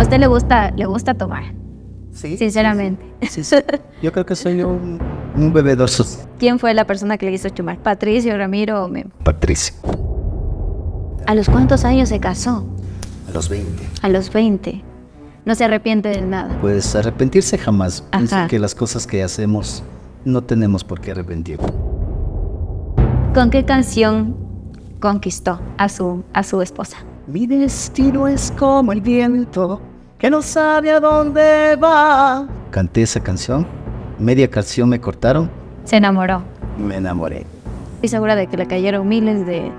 ¿A usted le gusta, le gusta tomar? Sí. Sinceramente. Yo creo que soy un, bebedoso. ¿Quién fue la persona que le hizo chumar? ¿Patricio, Ramiro o Memo? Patricio. ¿A los cuántos años se casó? A los 20. A los 20. No se arrepiente de nada. Pues arrepentirse jamás. Ajá. que las cosas que hacemos no tenemos por qué arrepentir ¿Con qué canción conquistó a su, a su esposa? Mi destino es como el viento que no sabe a dónde va. Canté esa canción, media canción me cortaron. Se enamoró. Me enamoré. Estoy segura de que le cayeron miles de,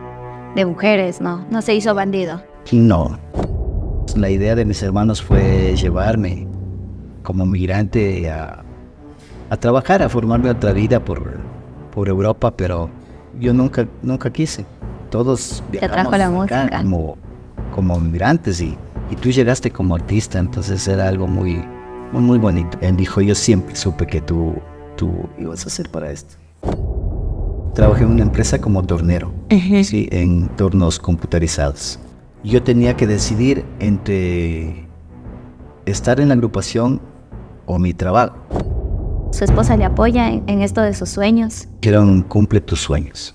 mujeres, ¿no? No se hizo bandido. No. La idea de mis hermanos fue llevarme como migrante a, a trabajar, a formarme otra vida por, por Europa, pero yo nunca, nunca quise. Todos viajamos como, como migrantes y y tú llegaste como artista, entonces era algo muy, muy, muy bonito. Él dijo, yo siempre supe que tú, tú ibas a hacer para esto. Trabajé en una empresa como tornero, ¿sí? en tornos computarizados. Yo tenía que decidir entre estar en la agrupación o mi trabajo. Su esposa le apoya en, esto de sus sueños. Quiero cumple tus sueños.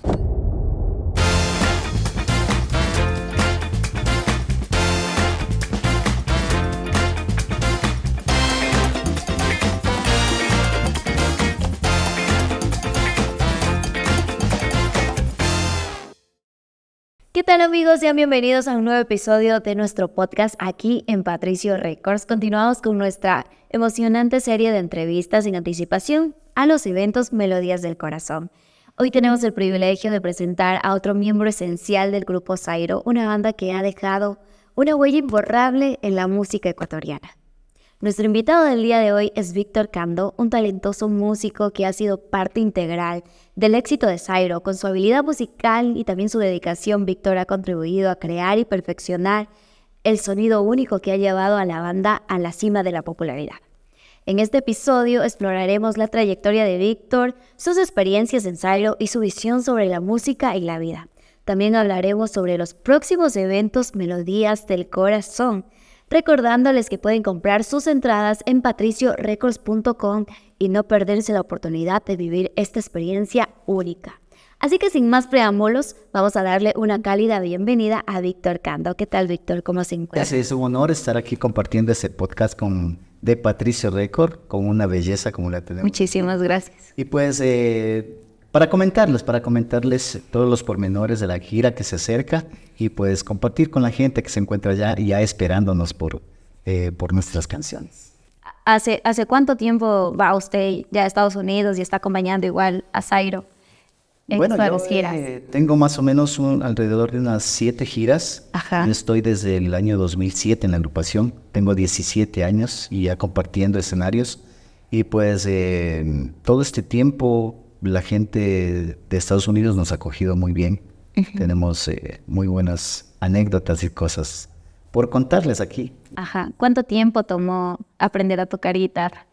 Hola amigos? Sean bienvenidos a un nuevo episodio de nuestro podcast aquí en Patricio Records. Continuamos con nuestra emocionante serie de entrevistas en anticipación a los eventos Melodías del Corazón. Hoy tenemos el privilegio de presentar a otro miembro esencial del grupo Zairo, una banda que ha dejado una huella imborrable en la música ecuatoriana. Nuestro invitado del día de hoy es Víctor Cando, un talentoso músico que ha sido parte integral del éxito de Cyro. Con su habilidad musical y también su dedicación, Víctor ha contribuido a crear y perfeccionar el sonido único que ha llevado a la banda a la cima de la popularidad. En este episodio exploraremos la trayectoria de Víctor, sus experiencias en Cyro, y su visión sobre la música y la vida. También hablaremos sobre los próximos eventos Melodías del Corazón, recordándoles que pueden comprar sus entradas en patriciorecords.com y no perderse la oportunidad de vivir esta experiencia única. Así que sin más preámbulos, vamos a darle una cálida bienvenida a Víctor Cando. ¿Qué tal, Víctor? ¿Cómo se encuentra? es un honor estar aquí compartiendo este podcast con, de Patricio Record, con una belleza como la tenemos. Muchísimas gracias. Y pues eh, para comentarles, para comentarles todos los pormenores de la gira que se acerca y pues compartir con la gente que se encuentra allá ya esperándonos por, eh, por nuestras canciones. ¿Hace, ¿Hace cuánto tiempo va usted ya a Estados Unidos y está acompañando igual a Zairo? En bueno, yo, giras? Eh, tengo más o menos alrededor de unas siete giras. Estoy desde el año 2007 en la agrupación. Tengo 17 años y ya compartiendo escenarios. Y pues eh, todo este tiempo la gente de Estados Unidos nos ha acogido muy bien. Tenemos eh, muy buenas anécdotas y cosas por contarles aquí. Ajá. ¿Cuánto tiempo tomó aprender a tocar guitarra?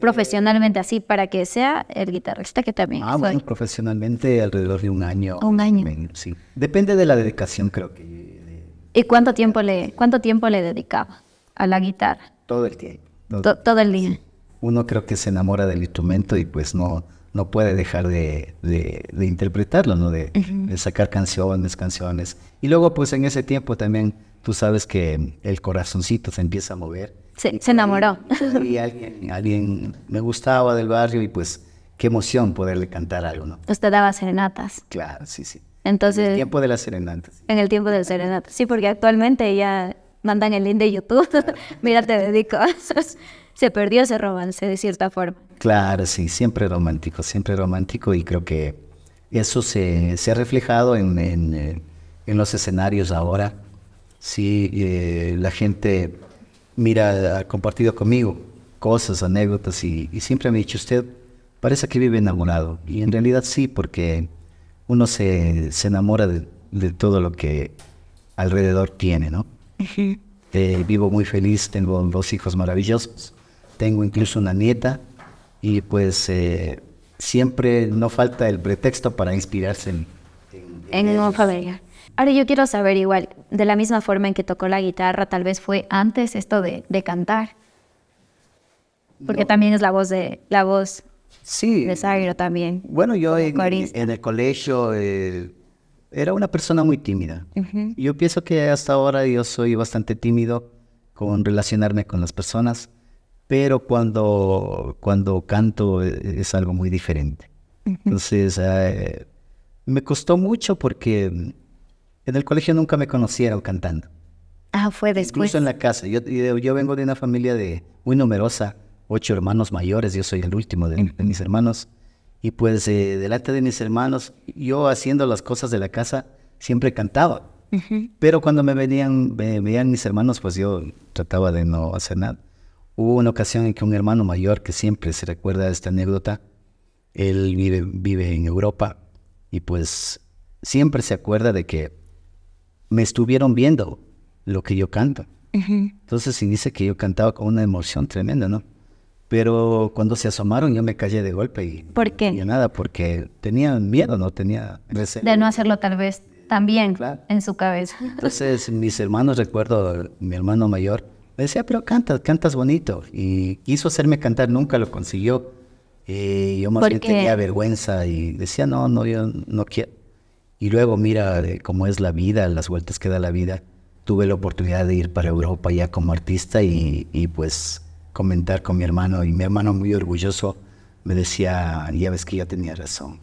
Profesionalmente, así, para que sea el guitarrista que también. Ah, profesionalmente alrededor de un año. Un año. Sí. Depende de la dedicación, creo que. ¿Y cuánto tiempo le, cuánto tiempo le dedicaba a la guitarra? Todo el tiempo. Todo, el día. Uno creo que se enamora del instrumento y pues no, no puede dejar de, de, interpretarlo, ¿no? De, sacar canciones, canciones. Y luego, pues en ese tiempo también, tú sabes que el corazoncito se empieza a mover. Sí, se enamoró. Y, alguien, me gustaba del barrio y pues qué emoción poderle cantar algo, ¿no? Usted daba serenatas. Claro, sí, sí. Entonces, en el tiempo de las serenatas. En el tiempo de las serenatas, sí, porque actualmente ya mandan el link de YouTube. Mira, te dedico se perdió ese romance de cierta forma. Claro, sí, siempre romántico, siempre romántico y creo que eso se, ha reflejado en, eh, en, los escenarios ahora. Sí, eh, la gente mira, ha compartido conmigo cosas, anécdotas y, siempre me ha dicho, usted parece que vive enamorado. Y en realidad sí, porque uno se, enamora de, todo lo que alrededor tiene, ¿no? Eh, vivo muy feliz, tengo dos hijos maravillosos tengo incluso una nieta y pues eh, siempre no falta el pretexto para inspirarse en... En, en, Ahora yo quiero saber igual, de la misma forma en que tocó la guitarra, tal vez fue antes esto de, de cantar. Porque también es la voz de la voz sí. de también. Bueno, yo en, el colegio eh, era una persona muy tímida. Yo pienso que hasta ahora yo soy bastante tímido con relacionarme con las personas pero cuando, cuando canto eh, es algo muy diferente. Entonces, ah, eh, me costó mucho porque en el colegio nunca me conocieron cantando. Ah, fue después. Incluso en la casa. Yo, vengo de una familia de muy numerosa, ocho hermanos mayores, yo soy el último de, mis hermanos. Y pues eh, delante de mis hermanos, yo haciendo las cosas de la casa, siempre cantaba. Pero cuando me venían, me veían mis hermanos, pues yo trataba de no hacer nada. Hubo una ocasión en que un hermano mayor, que siempre se recuerda de esta anécdota, él vive, vive en Europa y pues siempre se acuerda de que me estuvieron viendo lo que yo canto. Entonces se dice que yo cantaba con una emoción tremenda, ¿no? Pero cuando se asomaron yo me callé de golpe y... ¿Por qué? nada, porque tenía miedo, ¿no? Tenía... De no hacerlo tal vez también en su cabeza. Entonces mis hermanos, recuerdo, mi hermano mayor, decía, pero cantas, cantas bonito. Y quiso hacerme cantar, nunca lo consiguió. Y yo más bien tenía vergüenza y decía, no, no, yo no quiero. Y luego mira eh, cómo es la vida, las vueltas que da la vida. Tuve la oportunidad de ir para Europa ya como artista y, pues comentar con mi hermano. Y mi hermano muy orgulloso me decía, ya ves que yo tenía razón.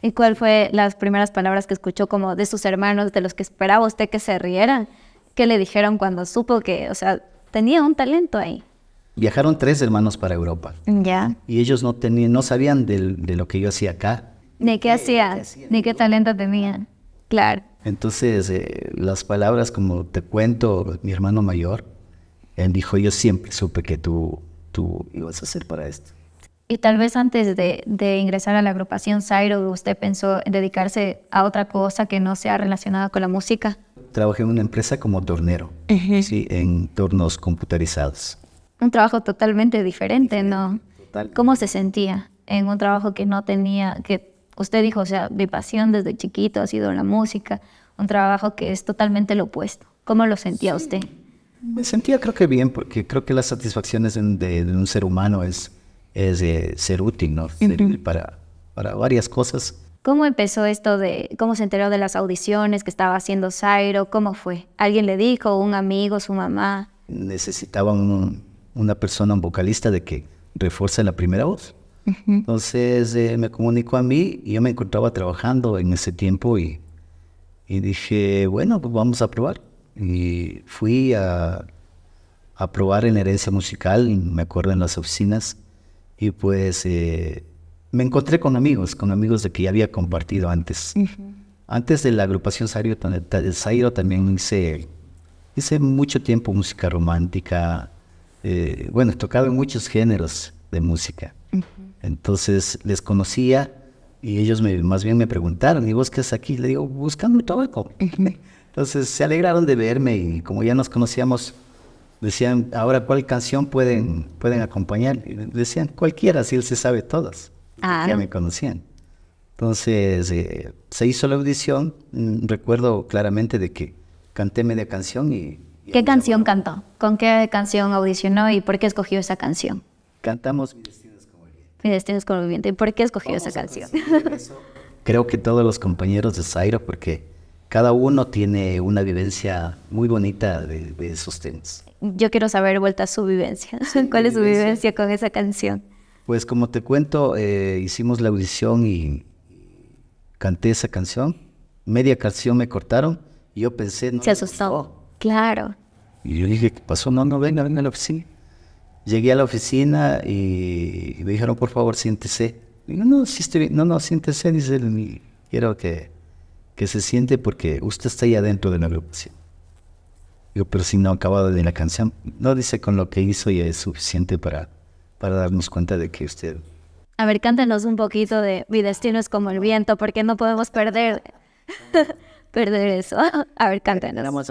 ¿Y cuál fue las primeras palabras que escuchó como de sus hermanos, de los que esperaba usted que se rieran? ¿Qué le dijeron cuando supo que, o sea, tenía un talento ahí. Viajaron tres hermanos para Europa. Ya. Y ellos no, tenían, no sabían de, lo que yo hacía acá. Ni qué hacía, ni qué talento tenían. Claro. Entonces, eh, las palabras, como te cuento, mi hermano mayor, él dijo, yo siempre supe que tú, tú ibas a hacer para esto. Y tal vez antes de, ingresar a la agrupación Cyro, usted pensó en dedicarse a otra cosa que no sea relacionada con la música trabajé en una empresa como tornero, sí, en tornos computarizados. Un trabajo totalmente diferente, ¿no? Total. ¿Cómo se sentía en un trabajo que no tenía, que usted dijo, o sea, mi pasión desde chiquito ha sido la música, un trabajo que es totalmente lo opuesto? ¿Cómo lo sentía usted? Me sentía creo que bien, porque creo que las satisfacciones de, de un ser humano es, es eh, ser útil, ¿no? para, para varias cosas ¿Cómo empezó esto de, cómo se enteró de las audiciones que estaba haciendo Zairo? ¿Cómo fue? ¿Alguien le dijo, un amigo, su mamá? Necesitaban una persona, un vocalista de que refuerce la primera voz. Entonces eh, me comunicó a mí y yo me encontraba trabajando en ese tiempo y, y dije, bueno, pues vamos a probar. Y fui a, probar en herencia musical, me acuerdo en las oficinas, y pues eh, me encontré con amigos, con amigos de que ya había compartido antes. Antes de la agrupación Zairo, Zairo también hice, hice mucho tiempo música romántica. Eh, bueno, tocaba en muchos géneros de música. Entonces les conocía y ellos más bien me preguntaron, ¿y vos qué es aquí? Le digo, buscando tabaco, Entonces se alegraron de verme y como ya nos conocíamos, decían, ahora cuál canción pueden, pueden acompañar. decían, cualquiera, si él se sabe todas. Ah. Ya me conocían. Entonces eh, se hizo la audición. Mm, recuerdo claramente de que canté media canción y. ¿Qué canción cantó? ¿Con qué canción audicionó y por qué escogió esa canción? Cantamos Mi destino es como el viento. Mi destino es como el ¿Y por qué escogió esa canción? Creo que todos los compañeros de Zairo, porque cada uno tiene una vivencia muy bonita de, de esos temas. Yo quiero saber vuelta a su vivencia. ¿Cuál es su vivencia con esa canción? Pues como te cuento, eh, hicimos la audición y canté esa canción. Media canción me cortaron y yo pensé... Se asustó. Claro. Y yo dije, ¿qué pasó? No, no, venga, venga a la oficina. Llegué a la oficina y, me dijeron, por favor, siéntese. Digo, no, sí bien. No, no, siéntese, dice, quiero que, que se siente porque usted está ahí adentro de la agrupación. Digo, pero si no acabado de la canción. No, dice, con lo que hizo y es suficiente para para darnos cuenta de que usted... A ver, cántanos un poquito de Mi destino es como el viento, porque no podemos perder, perder eso. A ver, cántanos.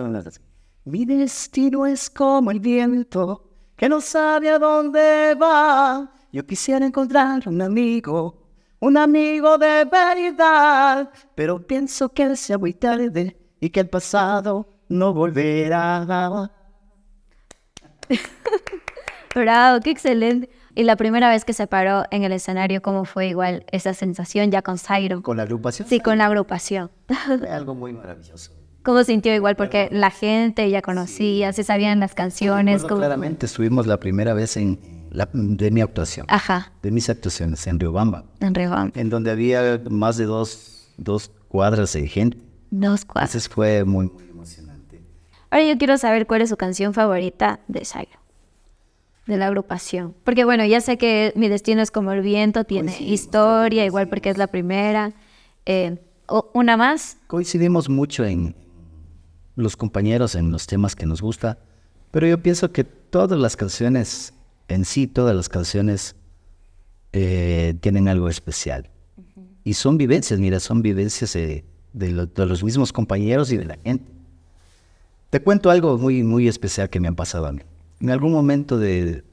Mi destino es como el viento, que no sabe a dónde va. Yo quisiera encontrar un amigo, un amigo de verdad, pero pienso que sea muy tarde y que el pasado no volverá. Bravo, qué excelente. Y la primera vez que se paró en el escenario, ¿cómo fue igual esa sensación ya con Zairo? ¿Con la agrupación? Sí, con la agrupación. Fue algo muy maravilloso. ¿Cómo sintió igual? Porque la gente ya conocía, se sabían las canciones. Claramente estuvimos la primera vez en, la, de mi actuación. Ajá. De mis actuaciones en Riobamba. En Riobamba. En donde había más de dos, cuadras de gente. Dos cuadras. Entonces fue muy, emocionante. Ahora yo quiero saber cuál es su canción favorita de Zairo de la agrupación. Porque bueno, ya sé que Mi Destino es como el viento, tiene historia, igual porque es la primera. Eh, ¿Una más? Coincidimos mucho en los compañeros, en los temas que nos gusta, pero yo pienso que todas las canciones, en sí todas las canciones, eh, tienen algo especial. Y son vivencias, mira, son vivencias de, de los mismos compañeros y de la gente. Te cuento algo muy, muy especial que me han pasado a mí. En algún momento de,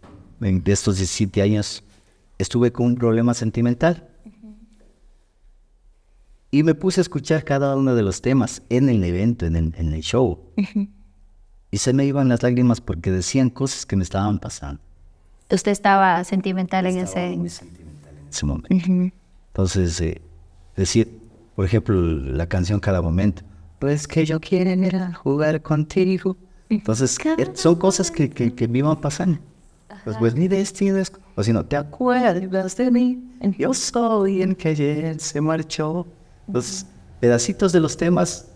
de estos 17 años estuve con un problema sentimental. Y me puse a escuchar cada uno de los temas en el evento, en el, en el show. Y se me iban las lágrimas porque decían cosas que me estaban pasando. Usted estaba sentimental en ese... sentimental en ese momento. Entonces, eh, decir, por ejemplo, la canción Cada Momento. Pues que yo quiero jugar contigo. Entonces, eh, son cosas que, que, que me iban pasando. mi destino es, o si no te acuerdas de mí, yo soy en que ayer se marchó. Los pedacitos de los temas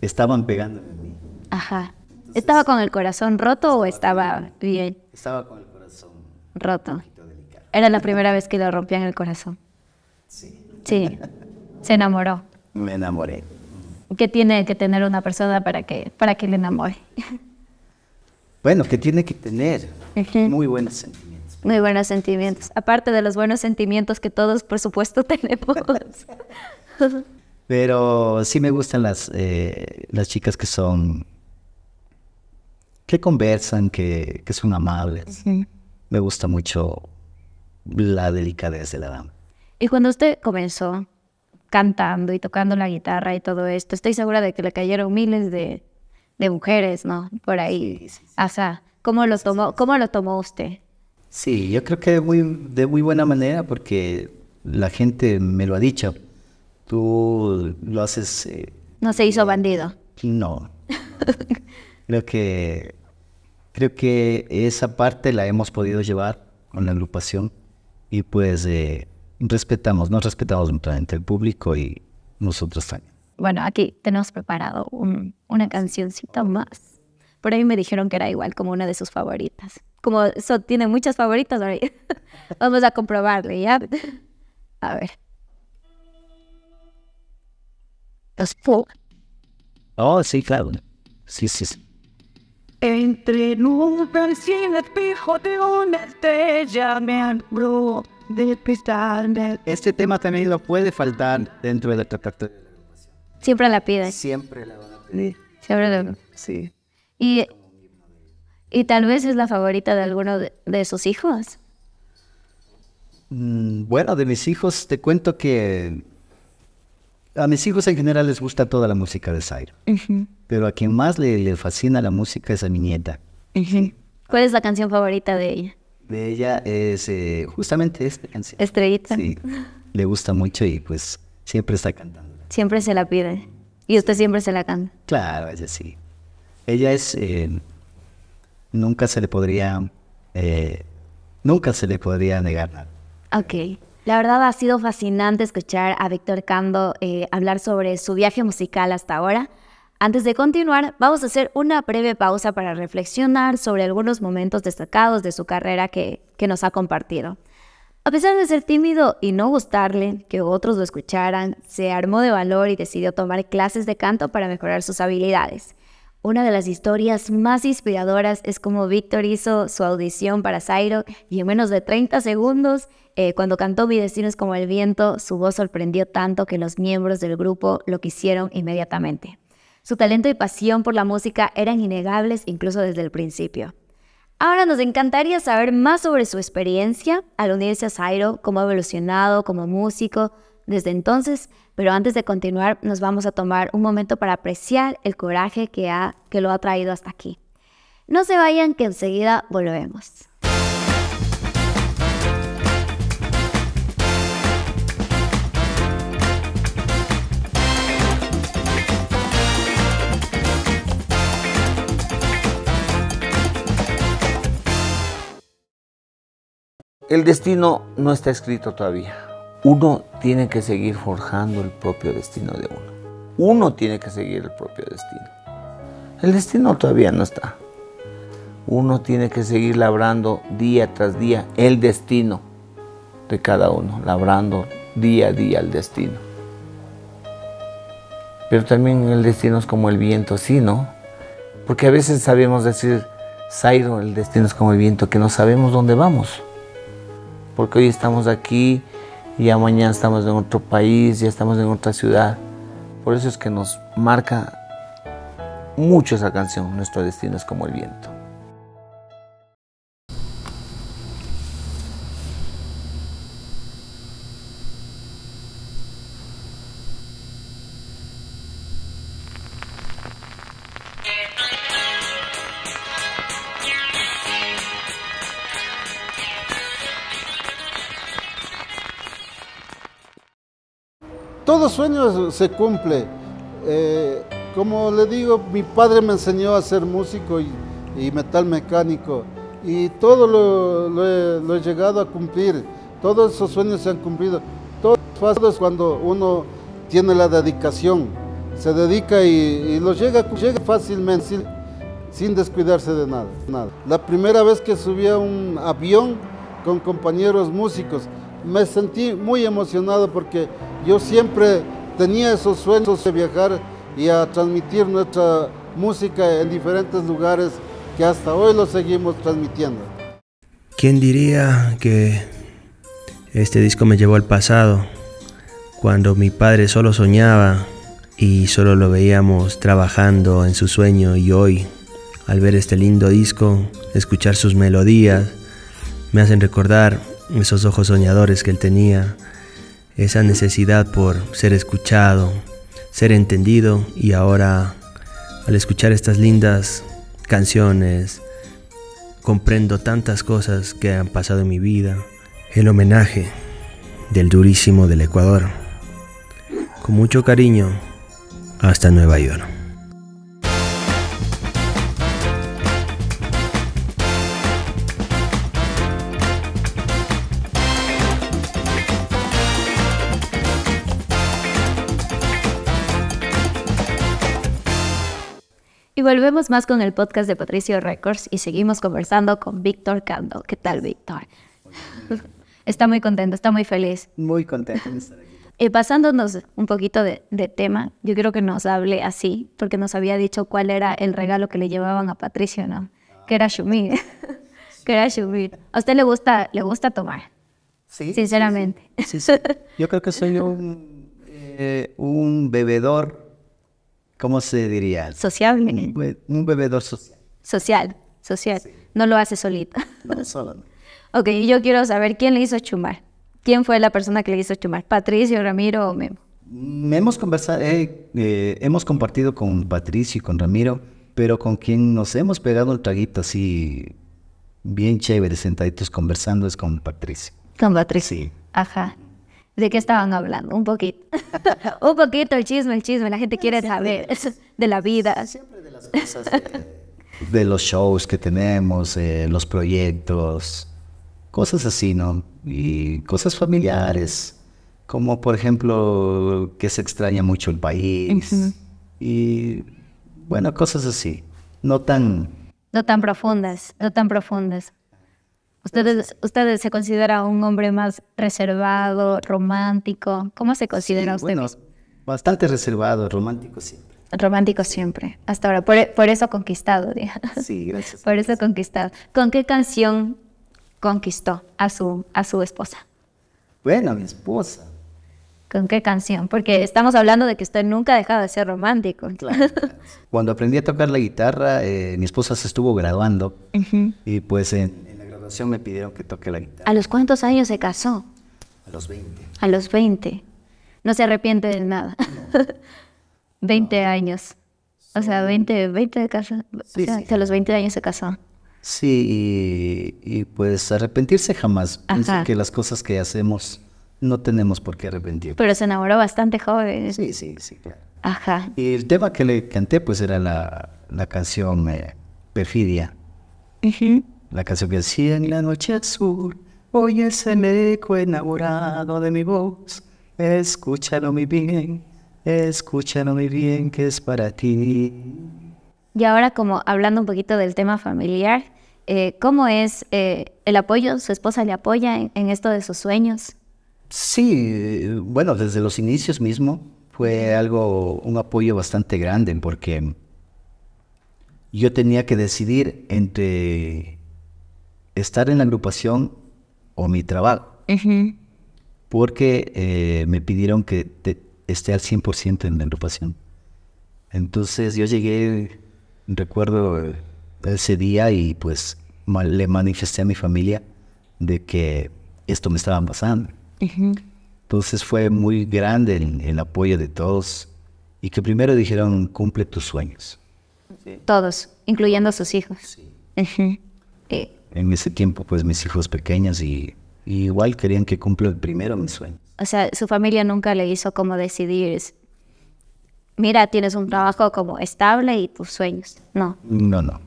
estaban pegando en mí. Ajá. ¿Estaba con el corazón roto o estaba bien? Estaba con el corazón roto. Era la primera vez que le rompían el corazón. Sí. Sí. Se enamoró. Me enamoré. ¿Qué tiene que tener una persona para que, para que le enamore? Bueno, que tiene que tener muy buenos sentimientos. Muy buenos sentimientos. Aparte de los buenos sentimientos que todos, por supuesto, tenemos. Pero sí me gustan las, eh, las chicas que son, que conversan, que, son amables. Me gusta mucho la delicadeza de la dama. Y cuando usted comenzó cantando y tocando la guitarra y todo esto, estoy segura de que le cayeron miles de de mujeres, ¿no? Por ahí. O sea, ¿cómo lo, tomó, ¿cómo lo tomó usted? Sí, yo creo que de muy, de muy buena manera porque la gente me lo ha dicho. Tú lo haces... Eh, no se hizo eh, bandido. No. creo que creo que esa parte la hemos podido llevar con la agrupación y pues eh, respetamos, nos respetamos mutuamente el público y nosotros también. Bueno, aquí tenemos preparado una cancioncita más. Por ahí me dijeron que era igual, como una de sus favoritas. Como eso tiene muchas favoritas, vamos a comprobarle, ¿ya? A ver. Oh, sí, claro. Sí, sí, sí. Entre nubes y el espejo de una estrella me abro de Este tema también lo puede faltar dentro de la Siempre la piden. Siempre la van a pedir. Sí, siempre la Sí. Y, tal vez es la favorita de alguno de, sus hijos. Mm, bueno, de mis hijos te cuento que a mis hijos en general les gusta toda la música de Zaire. Pero a quien más le, fascina la música es a mi nieta. ¿Cuál es la canción favorita de ella? De ella es eh, justamente esta canción. Estrellita. Sí, le gusta mucho y pues siempre está cantando siempre se la pide. Y usted siempre se la canta. Claro, ella sí. Ella es. Eh, nunca se le podría. Eh, nunca se le podría negar nada. Ok. La verdad ha sido fascinante escuchar a Víctor Cando eh, hablar sobre su viaje musical hasta ahora. Antes de continuar, vamos a hacer una breve pausa para reflexionar sobre algunos momentos destacados de su carrera que nos ha compartido. A pesar de ser tímido y no gustarle que otros lo escucharan, se armó de valor y decidió tomar clases de canto para mejorar sus habilidades. Una de las historias más inspiradoras es cómo Víctor hizo su audición para Zairo y en menos de 30 segundos, eh, cuando cantó Mi destino es como el viento, su voz sorprendió tanto que los miembros del grupo lo quisieron inmediatamente. Su talento y pasión por la música eran innegables incluso desde el principio. Ahora nos encantaría saber más sobre su experiencia al unirse a Zairo, cómo ha evolucionado como músico desde entonces, pero antes de continuar nos vamos a tomar un momento para apreciar el coraje que, ha, que lo ha traído hasta aquí. No se vayan que enseguida volvemos. El destino no está escrito todavía. Uno tiene que seguir forjando el propio destino de uno. Uno tiene que seguir el propio destino. El destino todavía no está. Uno tiene que seguir labrando día tras día el destino de cada uno, labrando día a día el destino. Pero también el destino es como el viento, sí, ¿no? Porque a veces sabemos decir, Sairo, el destino es como el viento, que no sabemos dónde vamos porque hoy estamos aquí y ya mañana estamos en otro país, ya estamos en otra ciudad. Por eso es que nos marca mucho esa canción, nuestro destino es como el viento. todo sueño se cumple. Eh, como le digo, mi padre me enseñó a ser músico y, metal mecánico y todo lo, he, llegado a cumplir. Todos esos sueños se han cumplido. Todo es cuando uno tiene la dedicación, se dedica y, lo llega, llega fácilmente, sin, descuidarse de nada, nada. La primera vez que subí a un avión con compañeros músicos, me sentí muy emocionado porque yo siempre tenía esos sueños de viajar y a transmitir nuestra música en diferentes lugares que hasta hoy lo seguimos transmitiendo. ¿Quién diría que este disco me llevó al pasado, cuando mi padre solo soñaba y solo lo veíamos trabajando en su sueño y hoy, al ver este lindo disco, escuchar sus melodías, me hacen recordar esos ojos soñadores que él tenía esa necesidad por ser escuchado, ser entendido y ahora al escuchar estas lindas canciones comprendo tantas cosas que han pasado en mi vida. El homenaje del durísimo del Ecuador. Con mucho cariño, hasta Nueva York. volvemos más con el podcast de Patricio Records y seguimos conversando con Víctor Cando. ¿Qué tal, Víctor? Está muy contento, está muy feliz. Muy contento de estar aquí. pasándonos un poquito de, tema, yo quiero que nos hable así, porque nos había dicho cuál era el regalo que le llevaban a Patricio, ¿no? Que era Shumir. Ah, que era Shumir. ¿A usted le gusta, le gusta tomar? Sí. Sinceramente. yo creo que soy un eh, bebedor ¿Cómo se diría? Sociable. Un, bebedor social. Social, social. No lo hace solita. No, solo. ok, yo quiero saber quién le hizo chumar. ¿Quién fue la persona que le hizo chumar? ¿Patricio, Ramiro o Memo? Mm, hemos, conversado, eh, eh, hemos compartido con Patricio y con Ramiro, pero con quien nos hemos pegado el traguito así bien chévere, sentaditos conversando, es con Patricio. Con Patricio. Sí. Ajá. ¿De qué estaban hablando? Un poquito. un poquito el chisme, el chisme. La gente quiere saber de la vida. Siempre de las cosas. De, los shows que tenemos, eh, los proyectos, cosas así, ¿no? Y cosas familiares, como por ejemplo que se extraña mucho el país. Y bueno, cosas así. No tan... No tan profundas, no tan profundas. ¿Ustedes, se considera un hombre más reservado, romántico? ¿Cómo se considera usted? Bueno, bastante reservado, romántico siempre. Romántico siempre, hasta ahora. Por, e, eso conquistado, digamos. Sí, gracias. Por eso conquistado. ¿Con qué canción conquistó a su, a su esposa? Bueno, mi esposa. ¿Con qué canción? Porque estamos hablando de que usted nunca ha dejado de ser romántico. Claro. Cuando aprendí a tocar la guitarra, eh, mi esposa se estuvo graduando y pues en, me pidieron que toque la guitarra. ¿A los cuántos años se casó? A los 20. A los 20. No se arrepiente de nada. 20 años. O sea, 20, 20 de casa. a los 20 años se casó. Sí, y, pues arrepentirse jamás. que las cosas que hacemos no tenemos por qué arrepentir. Pero se enamoró bastante joven. Sí, sí, sí, Ajá. Y el tema que le canté pues era la, la canción eh, Perfidia. Uh la canción que hacía en la noche azul, hoy ese el eco enamorado de mi voz. Escúchalo mi bien, escúchalo muy bien que es para ti. Y ahora como hablando un poquito del tema familiar, eh, ¿cómo es eh, el apoyo? ¿Su esposa le apoya en esto de sus sueños? Sí, bueno, desde los inicios mismo fue algo, un apoyo bastante grande porque yo tenía que decidir entre estar en la agrupación o mi trabajo. Porque eh, me pidieron que esté al 100% en la agrupación. Entonces yo llegué, recuerdo eh, ese día y pues le manifesté a mi familia de que esto me estaba pasando. Entonces fue muy grande el, apoyo de todos y que primero dijeron, cumple tus sueños. Todos, incluyendo a sus hijos. Sí en ese tiempo, pues mis hijos pequeños y, igual querían que cumpla primero mis sueños. O sea, su familia nunca le hizo como decidir, mira, tienes un trabajo como estable y tus sueños. No. No, no.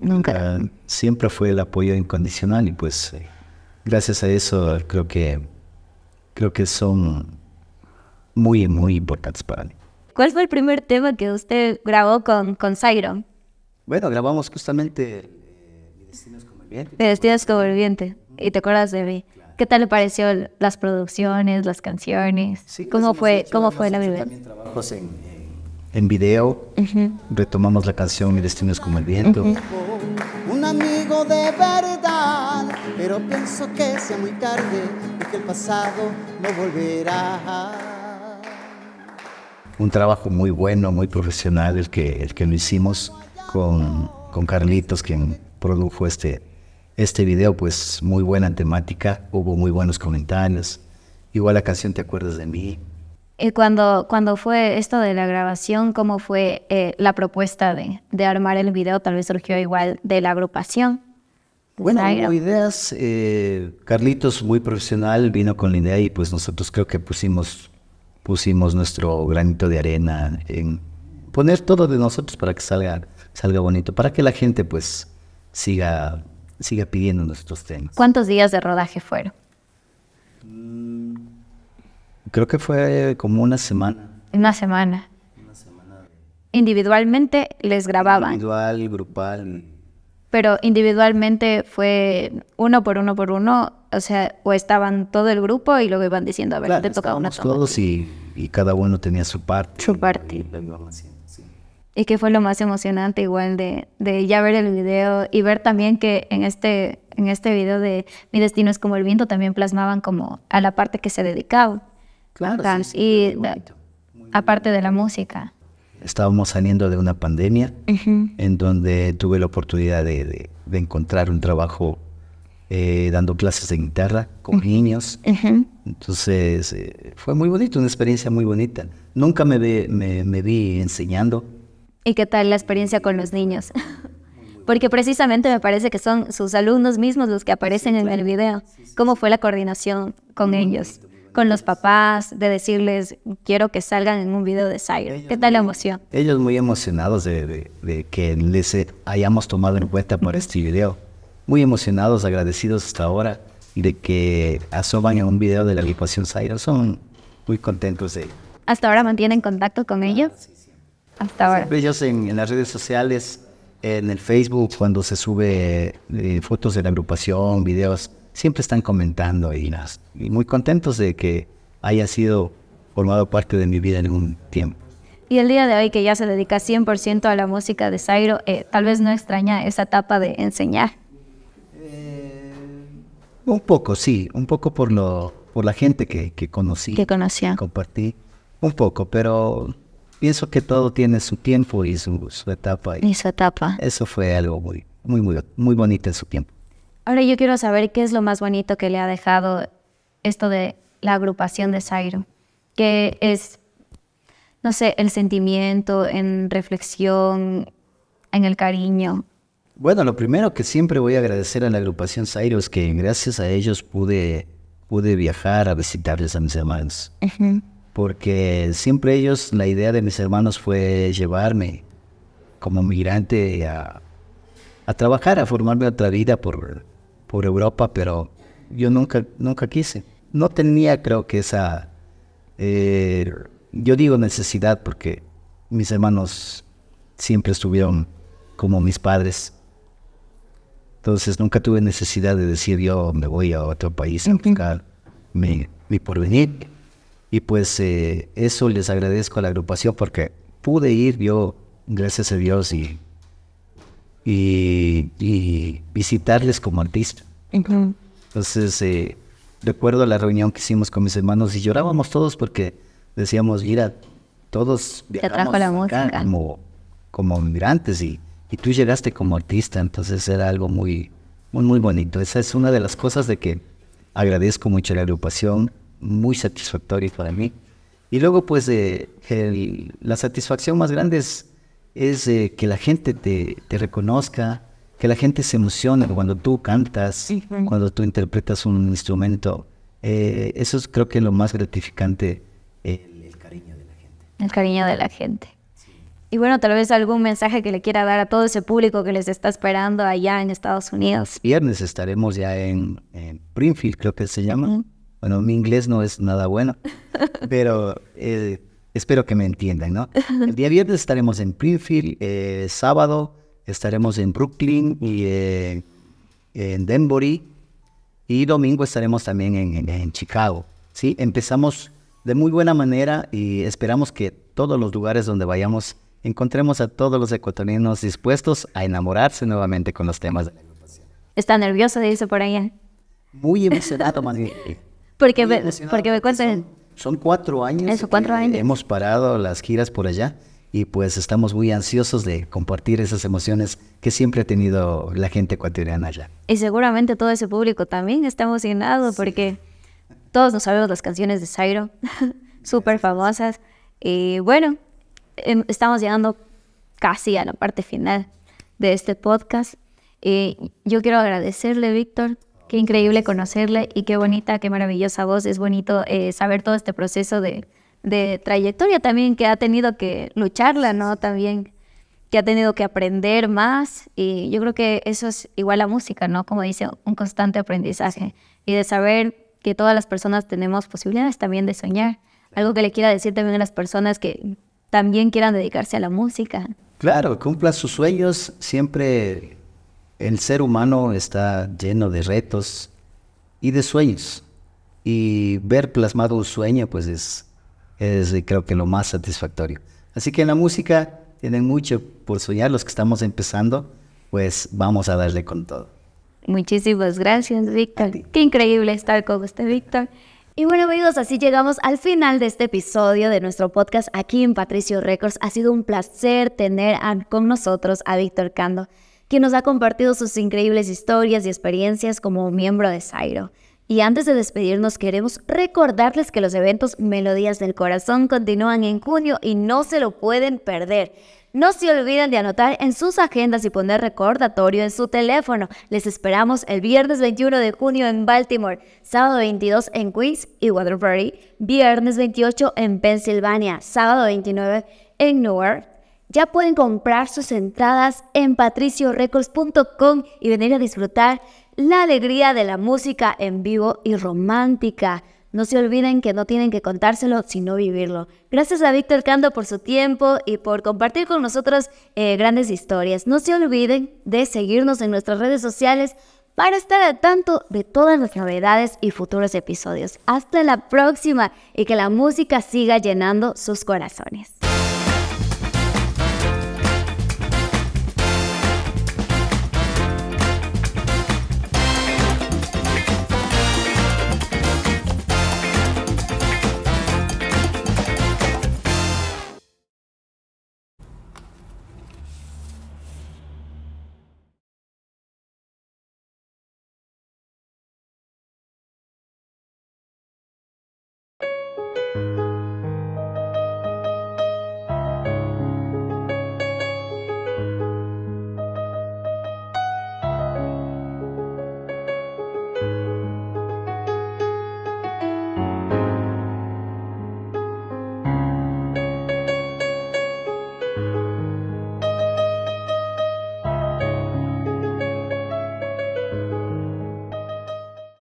Nunca. Ah, siempre fue el apoyo incondicional y pues eh, gracias a eso creo que creo que son muy, muy importantes para mí. ¿Cuál fue el primer tema que usted grabó con, con Zairo? Bueno, grabamos justamente eh, Mi destino es mi destino es como viento, y te acuerdas de mí. ¿Qué tal le pareció las producciones, las canciones? ¿Cómo fue, cómo fue la vida? También en, en video, retomamos la canción Mi destino es como el viento. Un amigo de verdad, pero pienso que sea muy tarde y que el pasado no volverá un trabajo muy bueno, muy profesional, el que, el que lo hicimos con, con Carlitos, quien produjo este, este video, pues muy buena temática, hubo muy buenos comentarios. Igual la canción Te acuerdas de mí. Y eh, cuando, cuando fue esto de la grabación, ¿cómo fue eh, la propuesta de, de, armar el video? Tal vez surgió igual de la agrupación. Bueno, hubo ideas. Eh, Carlitos, muy profesional, vino con la idea y pues nosotros creo que pusimos, pusimos nuestro granito de arena en poner todo de nosotros para que salga, salga bonito, para que la gente pues siga siga pidiendo nuestros temas. ¿Cuántos días de rodaje fueron? Mm, creo que fue como una semana. Una semana. Individualmente les grababan. Individual, grupal. Pero individualmente fue uno por uno por uno, o sea, o estaban todo el grupo y luego iban diciendo, a ver, te toca una toma. Todos y, cada uno tenía su parte. Su parte. Y, y que fue lo más emocionante igual de, de, ya ver el video y ver también que en este, en este video de Mi destino es como el viento también plasmaban como a la parte que se dedicaba. Claro. Sí, y aparte de la música. Estábamos saliendo de una pandemia en donde tuve la oportunidad de, de, encontrar un trabajo eh, dando clases de guitarra con niños. Entonces eh, fue muy bonito, una experiencia muy bonita. Nunca me, me, me vi enseñando, ¿Y qué tal la experiencia con los niños? Porque precisamente me parece que son sus alumnos mismos los que aparecen en el video. ¿Cómo fue la coordinación con ellos? Con los papás, de decirles, quiero que salgan en un video de Sire. ¿Qué tal la emoción? Ellos muy emocionados de, que les eh, hayamos tomado en cuenta por este video. Muy emocionados, agradecidos hasta ahora de que asoman en un video de la agrupación Sire. Son muy contentos de ello. ¿Hasta ahora mantienen contacto con ah, ellos? Hasta Siempre ellos en, las redes sociales, en el Facebook, cuando se sube eh, fotos de la agrupación, videos, siempre están comentando y, y muy contentos de que haya sido formado parte de mi vida en un tiempo. Y el día de hoy que ya se dedica 100% a la música de Zairo, eh, tal vez no extraña esa etapa de enseñar. Eh, un poco, sí, un poco por lo por la gente que, conocí. Que conocía. Compartí, un poco, pero pienso que todo tiene su tiempo y su, etapa. Y, su etapa. Eso fue algo muy, muy, muy, muy bonito en su tiempo. Ahora yo quiero saber qué es lo más bonito que le ha dejado esto de la agrupación de Zairo, que es, no sé, el sentimiento, en reflexión, en el cariño. Bueno, lo primero que siempre voy a agradecer a la agrupación Zairo es que gracias a ellos pude, pude viajar a visitarles a mis hermanos porque siempre ellos, la idea de mis hermanos fue llevarme como migrante a, trabajar, a formarme otra vida por, por Europa, pero yo nunca, nunca quise. No tenía, creo que esa, eh, yo digo necesidad porque mis hermanos siempre estuvieron como mis padres. Entonces nunca tuve necesidad de decir yo me voy a otro país buscar mi porvenir. Y pues eh, eso les agradezco a la agrupación porque pude ir yo, gracias a Dios, y, y, visitarles como artista. Entonces, eh, recuerdo la reunión que hicimos con mis hermanos y llorábamos todos porque decíamos, mira, todos viajamos como, como migrantes y, y tú llegaste como artista, entonces era algo muy, muy, muy bonito. Esa es una de las cosas de que agradezco mucho a la agrupación muy satisfactorio para mí. Y luego, pues, eh, la satisfacción más grande es, eh, que la gente te, reconozca, que la gente se emocione cuando tú cantas, cuando tú interpretas un instrumento. Eh, eso creo que lo más gratificante, el, cariño de la gente. El cariño de la gente. Y bueno, tal vez algún mensaje que le quiera dar a todo ese público que les está esperando allá en Estados Unidos. viernes estaremos ya en, en creo que se llama. Bueno, mi inglés no es nada bueno, pero eh, espero que me entiendan, ¿no? El día viernes estaremos en Springfield, eh, sábado estaremos en Brooklyn y eh, en Denbury, y domingo estaremos también en, Chicago, ¿sí? Empezamos de muy buena manera y esperamos que todos los lugares donde vayamos encontremos a todos los ecuatorianos dispuestos a enamorarse nuevamente con los temas de ¿Está nervioso de eso por allá? Muy emocionado, Manuel. Porque, me, porque me cuentan... Son cuatro años. cuatro años. Hemos parado las giras por allá y pues estamos muy ansiosos de compartir esas emociones que siempre ha tenido la gente ecuatoriana allá. Y seguramente todo ese público también está emocionado porque todos nos sabemos las canciones de Zairo, súper famosas. Y bueno, em, estamos llegando casi a la parte final de este podcast. Y yo quiero agradecerle, Víctor, Qué increíble conocerle y qué bonita, qué maravillosa voz. Es bonito eh, saber todo este proceso de, de, trayectoria también que ha tenido que lucharla, ¿no? También que ha tenido que aprender más y yo creo que eso es igual a música, ¿no? Como dice, un constante aprendizaje y de saber que todas las personas tenemos posibilidades también de soñar. Algo que le quiera decir también a las personas que también quieran dedicarse a la música. Claro, cumpla sus sueños, siempre el ser humano está lleno de retos y de sueños. Y ver plasmado un sueño, pues es, es eh, creo que lo más satisfactorio. Así que en la música tienen mucho por soñar. Los que estamos empezando, pues vamos a darle con todo. Muchísimas gracias, Víctor. Qué increíble estar con usted, Víctor. Y bueno amigos, así llegamos al final de este episodio de nuestro podcast aquí en Patricio Records. Ha sido un placer tener con nosotros a Víctor Cando quien nos ha compartido sus increíbles historias y experiencias como miembro de Zairo. Y antes de despedirnos, queremos recordarles que los eventos Melodías del Corazón continúan en junio y no se lo pueden perder. No se olviden de anotar en sus agendas y poner recordatorio en su teléfono. Les esperamos el viernes 21 de junio en Baltimore, sábado 22 en Queens y Waterbury, viernes 28 en Pensilvania, sábado 29 en Newark, ya pueden comprar sus entradas en patriciorecords.com y venir a disfrutar la alegría de la música en vivo y romántica. No se olviden que no tienen que contárselo, sino vivirlo. Gracias a Víctor Cando por su tiempo y por compartir con nosotros eh, grandes historias. No se olviden de seguirnos en nuestras redes sociales para estar al tanto de todas las novedades y futuros episodios. Hasta la próxima y que la música siga llenando sus corazones.